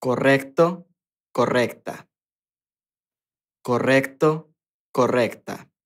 correcto, correcta. Correcto, correcta.